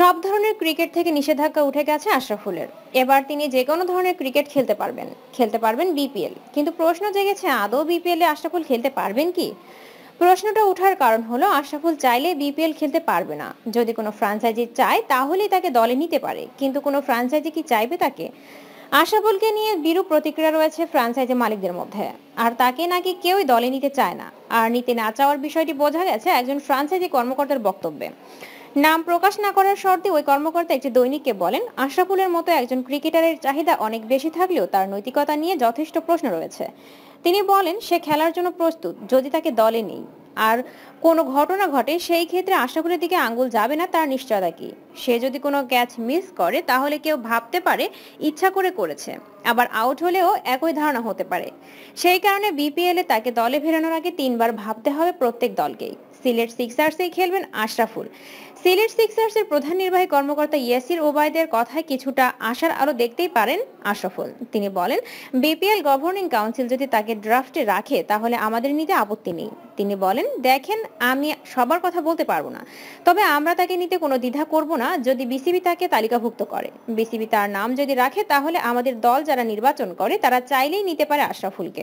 সব ধরনের ক্রিকেট থেকে নিষেধাজ্ঞা উঠে গেছে আশরাফুলের এবার তিনি যে কোনো ধরনের ক্রিকেট খেলতে পারবেন খেলতে পারবেন বিপিএল কিন্তু প্রশ্ন জেগেছে আদৌ বিপিএলে আশরাফুল খেলতে পারবেন কি প্রশ্নটা ওঠার কারণ হলো আশরাফুল চাইলে বিপিএল খেলতে পারবে না যদি কোনো ফ্রাঞ্চাইজি চায় তাহলেই তাকে দলে নিতে পারে কিন্তু কোনো ফ্রাঞ্চাইজি কি চাইবে তাকে আশরাফুলকে নিয়ে বিরূপ প্রতিক্রিয়া রয়েছে ফ্রাঞ্চাইজি মালিকদের মধ্যে আর তাকে নাকি কেউই দলে নিতে চায় না আর নিতে না চাওয়ার বিষয়টি বোঝা গেছে একজন ফ্রাঞ্চাইজি কর্মকর্তার বক্তব্যে নাম প্রকাশ না করার শর্তে ওই কর্মকর্তা একটি দৈনিককে বলেন আশরাফুলের মতো একজন ক্রিকেটারের চাহিদা অনেক বেশি থাকলেও তার নৈতিকতা নিয়ে যথেষ্ট প্রশ্ন রয়েছে তিনি বলেন সে খেলার জন্য প্রস্তুত যদি তাকে দলে নেই আর কোনো ঘটনা ঘটে সেই ক্ষেত্রে আশরাফুলের দিকে আঙ্গুল যাবে না তার নিশ্চয়তা কি সে যদি কোনো ক্যাচ মিস করে তাহলে কেউ ভাবতে পারে ইচ্ছা করে করেছে আবার আউট হলেও একই ধারণা হতে পারে সেই কারণে বিপিএলে তাকে দলে ফেরানোর আগে তিনবার ভাবতে হবে প্রত্যেক দলকেই সিলেট সিক্সার্সে খেলবেন আশরাফুল সিলেট সিক্সার্সের প্রধান নির্বাহী কর্মকর্তা ইয়াসির ওবায়দের কথায় কিছুটা আশার আলো দেখতেই পারেন আশরাফুল তিনি বলেন বিপিএল গভর্নিং কাউন্সিল যদি তাকে ড্রাফটে রাখে তাহলে আমাদের নিতে আপত্তি নেই তিনি বলেন দেখেন আমি সবার কথা বলতে পারবো না তবে আমরা তাকে নিতে কোনো দ্বিধা করব না যদি বিসিবি তাকে তালিকাভুক্ত করে বিসিবি তার নাম যদি রাখে তাহলে আমাদের দল যারা নির্বাচন করে তারা চাইলেই নিতে পারে আশরাফুলকে